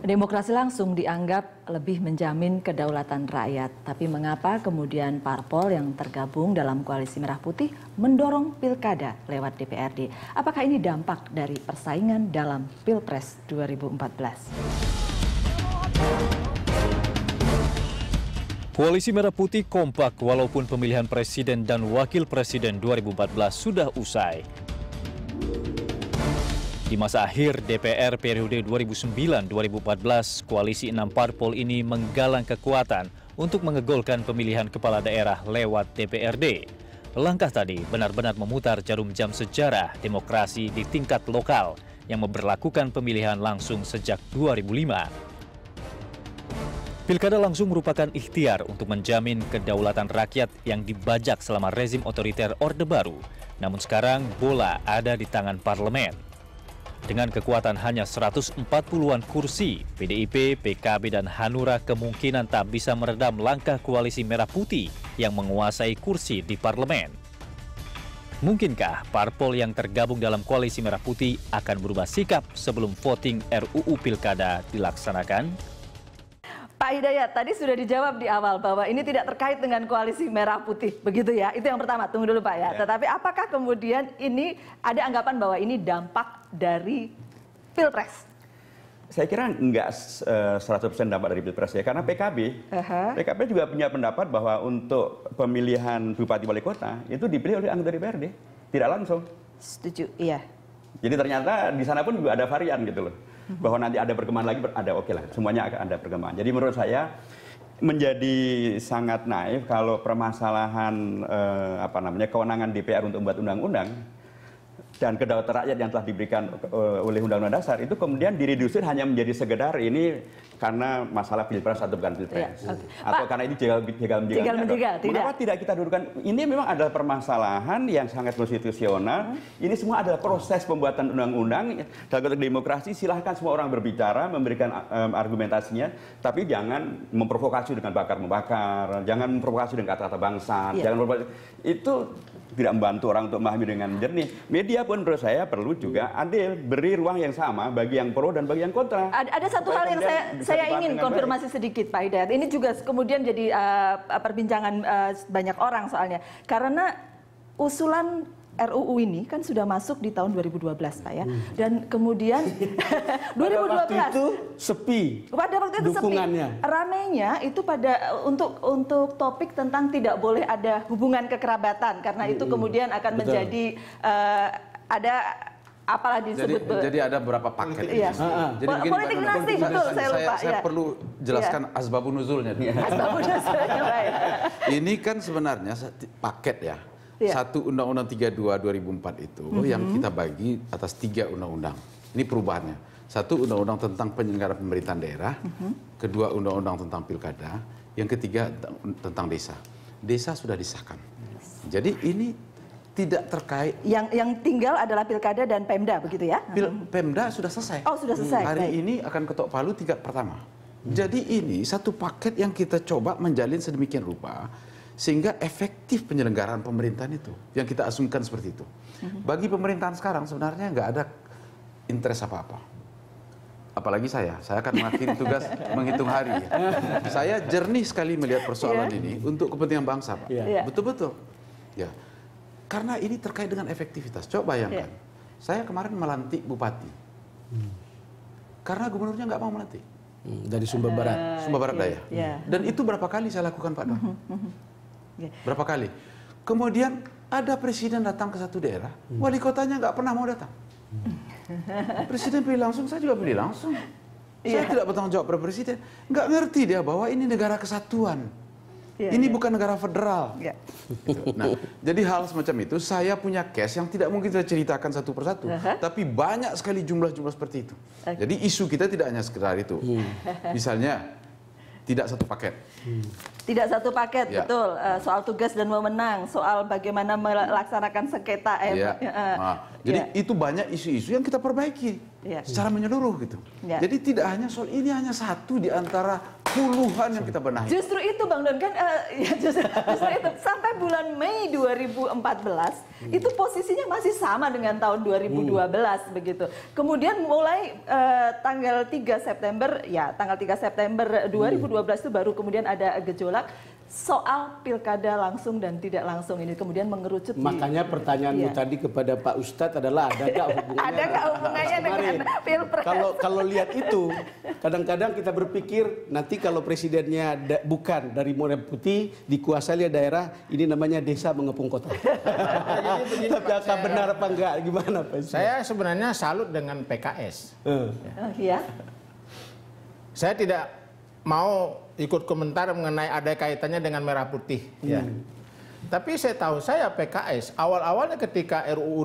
Demokrasi langsung dianggap lebih menjamin kedaulatan rakyat. Tapi mengapa kemudian parpol yang tergabung dalam koalisi Merah Putih mendorong pilkada lewat DPRD? Apakah ini dampak dari persaingan dalam Pilpres 2014? Koalisi Merah Putih kompak walaupun pemilihan presiden dan wakil presiden 2014 sudah usai. Di masa akhir DPR periode 2009-2014, koalisi enam parpol ini menggalang kekuatan untuk mengegolkan pemilihan kepala daerah lewat DPRD. Langkah tadi benar-benar memutar jarum jam sejarah demokrasi di tingkat lokal yang memberlakukan pemilihan langsung sejak 2005. Pilkada langsung merupakan ikhtiar untuk menjamin kedaulatan rakyat yang dibajak selama rezim otoriter Orde Baru. Namun sekarang bola ada di tangan parlemen. Dengan kekuatan hanya 140-an kursi, PDIP, PKB, dan Hanura kemungkinan tak bisa meredam langkah koalisi Merah Putih yang menguasai kursi di parlemen. Mungkinkah parpol yang tergabung dalam koalisi Merah Putih akan berubah sikap sebelum voting RUU Pilkada dilaksanakan? Pak Hidayat, tadi sudah dijawab di awal bahwa ini tidak terkait dengan koalisi merah putih, begitu ya? Itu yang pertama, tunggu dulu Pak ya. ya. Tetapi apakah kemudian ini ada anggapan bahwa ini dampak dari pilpres? Saya kira enggak eh, seratus 100% dampak dari pilpres ya, karena PKB, uh-huh. PKB juga punya pendapat bahwa untuk pemilihan bupati wali kota itu dipilih oleh anggota DPRD, tidak langsung. Setuju, iya. Jadi ternyata di sana pun juga ada varian gitu loh bahwa nanti ada perkembangan lagi ada oke lah semuanya akan ada perkembangan jadi menurut saya menjadi sangat naif kalau permasalahan eh, apa namanya kewenangan DPR untuk membuat undang-undang dan kedaulatan rakyat yang telah diberikan eh, oleh Undang-Undang Dasar itu kemudian diredusir hanya menjadi segedar ini karena masalah pilpres atau bukan pilpres ya, okay. atau Pak, karena ini jegal jegal menjegal, menjegal tidak. mengapa tidak kita dudukan ini memang adalah permasalahan yang sangat konstitusional hmm. ini semua adalah proses pembuatan undang-undang dalam konteks demokrasi silahkan semua orang berbicara memberikan um, argumentasinya tapi jangan memprovokasi dengan bakar membakar jangan memprovokasi dengan kata-kata bangsa ya. jangan memprovokasi. itu tidak membantu orang untuk memahami dengan jernih media pun menurut saya perlu juga hmm. adil beri ruang yang sama bagi yang pro dan bagi yang kontra. Ada, ada satu hal yang saya saya ingin konfirmasi baik. sedikit Pak Hidayat. Ini juga kemudian jadi uh, perbincangan uh, banyak orang soalnya karena usulan RUU ini kan sudah masuk di tahun 2012 Pak ya. Hmm. Dan kemudian 2012 pada waktu itu sepi. Pada waktu itu dukungannya. sepi. Ramenya itu pada untuk untuk topik tentang tidak boleh ada hubungan kekerabatan karena itu hmm. kemudian akan Betul. menjadi ada apalah disebut jadi, jadi ada beberapa paket iya. jadi begini, politik dinasti betul saya, lupa saya, saya perlu jelaskan ya. asbabun nuzulnya ini kan sebenarnya paket ya Ya. satu undang-undang 32 2004 itu mm -hmm. yang kita bagi atas tiga undang-undang. Ini perubahannya. Satu undang-undang tentang penyelenggara pemerintahan daerah, mm -hmm. kedua undang-undang tentang pilkada, yang ketiga tentang desa. Desa sudah disahkan. Yes. Jadi ini tidak terkait. Yang yang tinggal adalah pilkada dan pemda begitu ya? Pil, pemda sudah selesai. Oh sudah selesai. Hmm. Hari Baik. ini akan ketok palu tingkat pertama. Hmm. Jadi ini satu paket yang kita coba menjalin sedemikian rupa sehingga efektif penyelenggaraan pemerintahan itu yang kita asumsikan seperti itu. Hmm. Bagi pemerintahan sekarang sebenarnya nggak ada interest apa apa. Apalagi saya, saya akan mengakhiri tugas menghitung hari. Ya. saya jernih sekali melihat persoalan yeah. ini untuk kepentingan bangsa, Pak. Iya. Iya. Betul-betul. Ya. Yeah. Karena ini terkait dengan efektivitas. Coba bayangkan, iya. saya kemarin melantik bupati. Hmm. Karena gubernurnya nggak mau melantik. Hmm, dari Sumber uh, Barat. Sumber Barat yeah, Daya. Yeah. Dan itu berapa kali saya lakukan Pak Don? Hmm, hmm, hmm. iya. Berapa kali? Kemudian ada presiden datang ke satu daerah, hmm. wali kotanya nggak pernah mau datang. Hmm. presiden pilih langsung, saya juga pilih langsung. Iya. Saya yeah. tidak bertanggung jawab pada presiden. Nggak ngerti dia bahwa ini negara kesatuan. Yeah, ini yeah. bukan negara federal. Yeah. Nah, jadi hal semacam itu saya punya case yang tidak mungkin saya ceritakan satu persatu, uh -huh. tapi banyak sekali jumlah-jumlah seperti itu. Okay. Jadi isu kita tidak hanya sekedar itu. Hmm. Misalnya tidak satu paket. Hmm. Tidak satu paket, ya. betul. Eh, soal tugas dan memenang, soal bagaimana melaksanakan sengketa. ya. nah, jadi ya. itu banyak isu-isu yang kita perbaiki ya. secara menyeluruh gitu. Ya. Jadi tidak hanya soal ini hanya satu di antara puluhan yang kita benahi. Justru itu Bang Don kan uh, ya justru, justru itu sampai bulan Mei 2014 hmm. itu posisinya masih sama dengan tahun 2012 hmm. begitu. Kemudian mulai uh, tanggal 3 September ya tanggal 3 September 2012 hmm. itu baru kemudian ada gejolak soal pilkada langsung dan tidak langsung ini kemudian mengerucut makanya di, pertanyaanmu iya. tadi kepada Pak Ustadz adalah ada nggak hubungannya ada nggak hubungannya dengan pilpres kalau kalau lihat itu kadang-kadang kita berpikir nanti kalau presidennya da, bukan dari Murai Putih dikuasai daerah ini namanya desa mengepung kota tapi akan benar apa enggak gimana Pak Ustadz? saya sebenarnya salut dengan PKS uh. Eh. ya. Oh, iya saya tidak mau ikut komentar mengenai ada kaitannya dengan merah putih ya. hmm. ya. Tapi saya tahu saya PKS awal-awalnya ketika RUU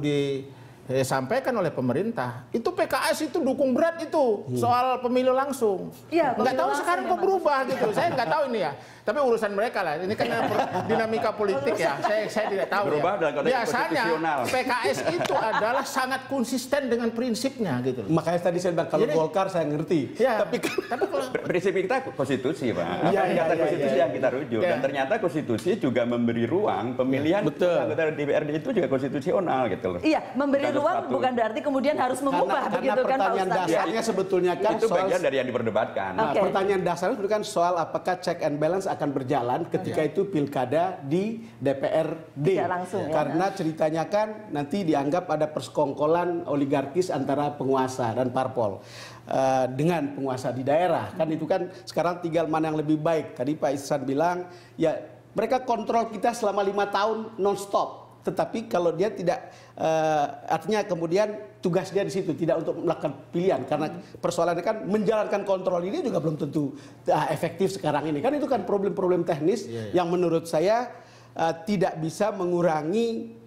disampaikan eh, oleh pemerintah, itu PKS itu dukung berat itu hmm. soal pemilu langsung. Iya, nggak tahu sekarang kok berubah gitu. saya nggak tahu ini ya. Tapi urusan mereka lah. Ini kan dinamika politik ya. Saya saya tidak tahu. Berubah ya. Biasanya PKS itu adalah sangat konsisten dengan prinsipnya gitu. Makanya tadi saya bilang kalau Golkar saya ngerti. Ya, tapi kan- tapi kalau prinsip kita konstitusi, Pak. Iya, Apa ya, ya, konstitusi ya, yang kita rujuk ya. dan ternyata konstitusi juga memberi ruang pemilihan iya, Betul. anggota DPRD itu juga konstitusional gitu loh. Iya, memberi bukan ruang bukan berarti kemudian harus mengubah karena, begitu karena kan Pak dasarnya ya, sebetulnya kan itu soal, bagian dari yang diperdebatkan. Nah, okay. pertanyaan dasarnya kan soal apakah check and balance akan berjalan ketika ya. itu pilkada di DPRD. Tidak langsung. Ya. Karena ceritanya kan nanti dianggap ada persekongkolan oligarkis antara penguasa dan parpol eh, dengan penguasa di daerah kan itu kan sekarang tinggal mana yang lebih baik tadi Pak Isan bilang ya mereka kontrol kita selama lima tahun non stop tetapi kalau dia tidak uh, artinya kemudian tugas dia di situ tidak untuk melakukan pilihan karena persoalannya kan menjalankan kontrol ini juga belum tentu uh, efektif sekarang ini kan itu kan problem-problem teknis yeah, yeah. yang menurut saya uh, tidak bisa mengurangi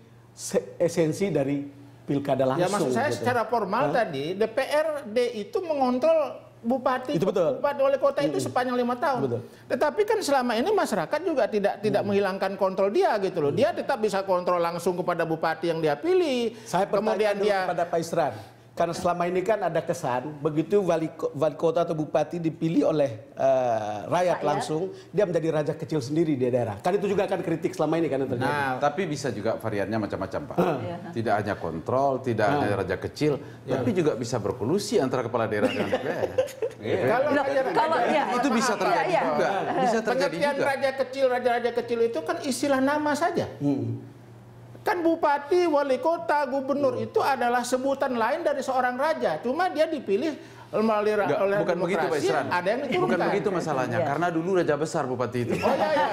esensi dari pilkada langsung. Ya maksud saya gitu. secara formal huh? tadi DPRD itu mengontrol bupati itu betul. bupati oleh kota itu sepanjang lima tahun. Betul. Tetapi kan selama ini masyarakat juga tidak tidak hmm. menghilangkan kontrol dia gitu loh. Dia tetap bisa kontrol langsung kepada bupati yang dia pilih. Saya kemudian dia kepada Pak Isran. Karena selama ini kan ada kesan begitu wali, wali kota atau bupati dipilih oleh uh, rakyat, rakyat langsung, dia menjadi raja kecil sendiri di daerah. Kan itu juga akan kritik selama ini kan yang terjadi. Nah, tapi bisa juga variannya macam-macam pak. Uh. Tidak hanya kontrol, tidak uh. hanya raja kecil, yeah. tapi juga bisa berkolusi antara kepala daerah dan DPR. yeah. Kalau, kalau raja, ya, itu bisa iya, terjadi iya. juga. Bisa terjadi juga. raja kecil, raja-raja kecil itu kan istilah nama saja. Hmm. Kan bupati, wali kota, gubernur hmm. itu adalah sebutan lain dari seorang raja. Cuma dia dipilih melalui Nggak, oleh bukan begitu Pak Isran. Ada yang diturunkan. Bukan begitu masalahnya, ya. karena dulu raja besar bupati itu. Oh iya iya.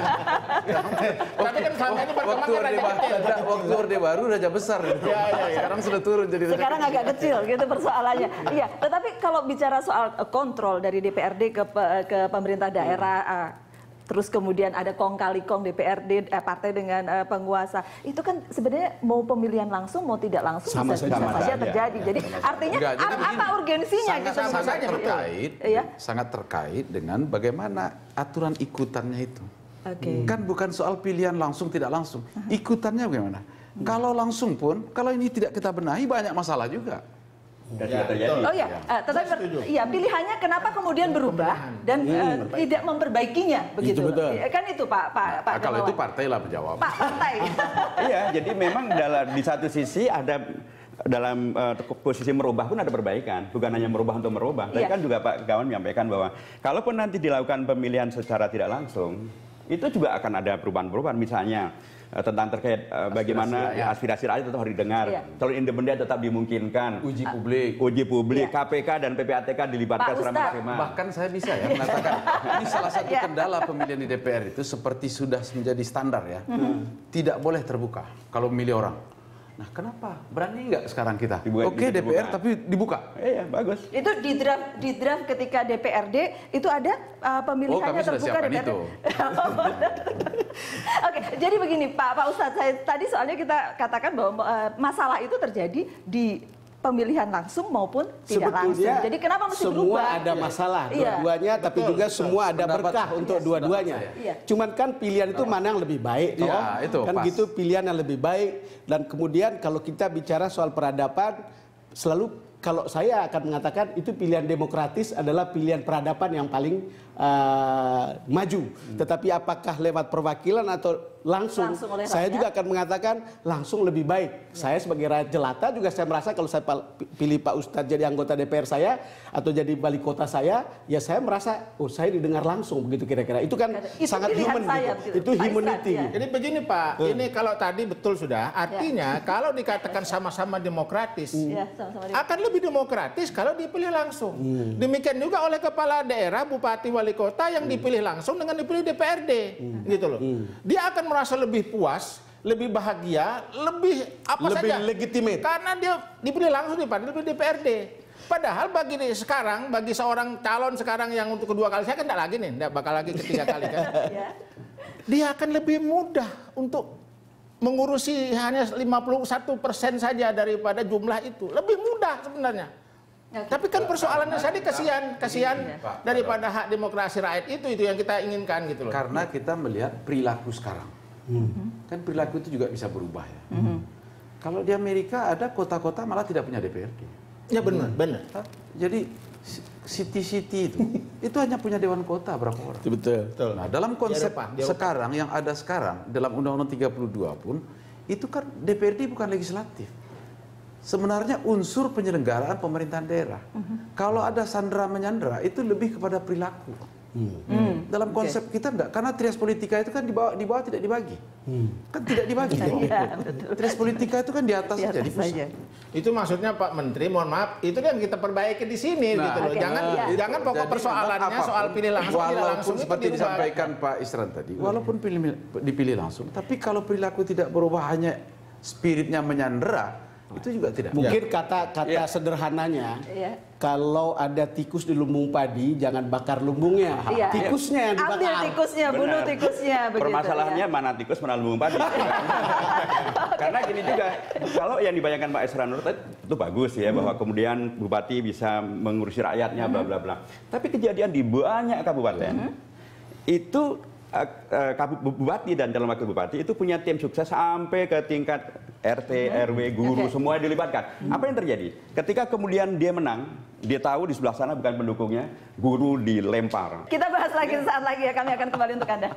Tapi kan selama ini waktu orde raja kecil. Waktu orde iya, baru raja besar itu. Iya- iya. Sekarang sudah turun jadi Sekarang agak kecil gitu persoalannya. Iya, tetapi kalau bicara soal kontrol dari DPRD ke ke pemerintah daerah hmm ah, terus kemudian ada kong kali kong DPRD eh, partai dengan eh, penguasa itu kan sebenarnya mau pemilihan langsung mau tidak langsung sama bisa, saja, bisa saja iya, terjadi ya, jadi ya, artinya enggak, jadi apa begini, urgensinya sangat, gitu sama saja terkait ya? Iya. sangat terkait dengan bagaimana aturan ikutannya itu okay. kan bukan soal pilihan langsung tidak langsung ikutannya bagaimana hmm. kalau langsung pun kalau ini tidak kita benahi banyak masalah juga ya, Oh iya, ya, ya. tetapi ya pilihannya kenapa kemudian berubah dan hmm, uh, tidak memperbaikinya begitu? Itu betul. kan itu Pak Pak Pak. Ah, kalau itu partai lah menjawab. Pak partai. Iya, jadi memang dalam di satu sisi ada dalam uh, posisi merubah pun ada perbaikan, bukan hanya merubah untuk merubah. Tadi yeah. kan juga Pak Gawan menyampaikan bahwa kalaupun nanti dilakukan pemilihan secara tidak langsung, itu juga akan ada perubahan-perubahan misalnya Eh, tentang terkait uh, bagaimana aspirasi, ya. aspirasi rakyat tetap harus didengar. Ya. Calon independen tetap dimungkinkan. Uji publik. Ah, uji publik. Ya. KPK dan PPATK dilibatkan secara maksimal. Bahkan saya bisa ya mengatakan ini salah satu iya. kendala pemilihan di DPR itu seperti sudah menjadi standar ya. Hmm. Tidak boleh terbuka kalau memilih orang Nah, kenapa? Berani nggak sekarang kita? Oke, dibuka. DPR tapi dibuka. Iya, eh, bagus. Itu di draft di draft ketika DPRD itu ada uh, pemilihannya oh, terbuka DPRD. Itu. Oke, jadi begini Pak Pak Ustadz, saya tadi soalnya kita katakan bahwa uh, masalah itu terjadi di pemilihan langsung maupun tidak Sebetulnya, langsung. Jadi kenapa mesti semua berubah? ada iya. masalah iya. dua-duanya, tapi betul, juga semua ada berkah iya, untuk dua-duanya. Iya. Cuman kan pilihan itu iya. mana yang lebih baik, toh? itu, kan pas. gitu pilihan yang lebih baik. Dan kemudian kalau kita bicara soal peradaban, selalu kalau saya akan mengatakan itu pilihan demokratis adalah pilihan peradaban yang paling uh, maju. Hmm. Tetapi apakah lewat perwakilan atau langsung, langsung oleh saya juga akan mengatakan langsung lebih baik. Ya. Saya sebagai rakyat jelata juga saya merasa kalau saya pilih Pak Ustadz jadi anggota DPR saya atau jadi wali kota saya, ya saya merasa oh saya didengar langsung begitu kira-kira. Itu kan itu sangat human saya, gitu. gitu. Itu humanity. Ustadz, ya. Jadi begini Pak, hmm. ini kalau tadi betul sudah, ya. artinya ya. kalau dikatakan sama-sama demokratis, hmm. Ya, akan lebih demokratis kalau dipilih langsung. Hmm. Demikian juga oleh kepala daerah, bupati, wali kota yang hmm. dipilih langsung dengan dipilih DPRD, hmm. gitu loh. Hmm. Dia akan merasa lebih puas, lebih bahagia, lebih apa lebih saja. Lebih legitimate. Karena dia dipilih langsung dipanggil DPRD. Padahal bagi nih, sekarang, bagi seorang calon sekarang yang untuk kedua kali, saya kan tidak lagi nih, tidak bakal lagi ketiga kali kan. Ya. Dia akan lebih mudah untuk mengurusi hanya 51 persen saja daripada jumlah itu. Lebih mudah sebenarnya. Ya, Tapi kan persoalannya tadi kasihan, iya, kasihan daripada hak demokrasi rakyat itu itu yang kita inginkan gitu loh. Karena kita melihat perilaku sekarang. Hmm. hmm. kan perilaku itu juga bisa berubah ya. Hmm. hmm. Kalau di Amerika ada kota-kota malah tidak punya DPRD. Ya benar, hmm. benar. Jadi city-city itu itu hanya punya dewan kota berapa orang. Betul, betul. Nah, dalam konsep ya, sekarang yang ada sekarang dalam Undang-Undang 32 pun itu kan DPRD bukan legislatif. Sebenarnya unsur penyelenggaraan pemerintahan daerah. Uh hmm. -huh. Kalau ada sandra menyandra itu lebih kepada perilaku. Hmm. hmm. Dalam konsep okay. kita enggak, karena trias politika itu kan di bawah, di bawah tidak dibagi. Hmm. Kan tidak dibagi. ya, Trias politika itu kan di atas, di atas saja, di pusat. Itu maksudnya Pak Menteri, mohon maaf, itu yang kita perbaiki di sini nah, gitu loh. Okay. Jangan ya. jangan, pokok Jadi, persoalannya apapun, soal pilih langsung walaupun pilih langsung seperti disampaikan Pak Isran tadi, walaupun pilih, dipilih langsung, tapi kalau perilaku tidak berubah hanya spiritnya menyandera, itu juga tidak. Mungkin kata-kata iya. ya. sederhananya ya kalau ada tikus di lumbung padi, jangan bakar lumbungnya. Iya. iya. Tikusnya yang dibakar. Ambil tikusnya, Benar. bunuh tikusnya. Begitu, Permasalahannya ya. mana tikus, mana lumbung padi. Karena gini juga, kalau yang dibayangkan Pak Esra Nur itu bagus ya, hmm. bahwa kemudian bupati bisa mengurusi rakyatnya, bla bla bla. Tapi kejadian di banyak kabupaten, hmm. itu eh, eh, bupati dan dalam waktu bupati itu punya tim sukses sampai ke tingkat RT, mm-hmm. RW, guru, okay. semuanya dilibatkan. Mm-hmm. Apa yang terjadi? Ketika kemudian dia menang, dia tahu di sebelah sana bukan pendukungnya, guru dilempar. Kita bahas lagi sesaat lagi ya, kami akan kembali untuk Anda.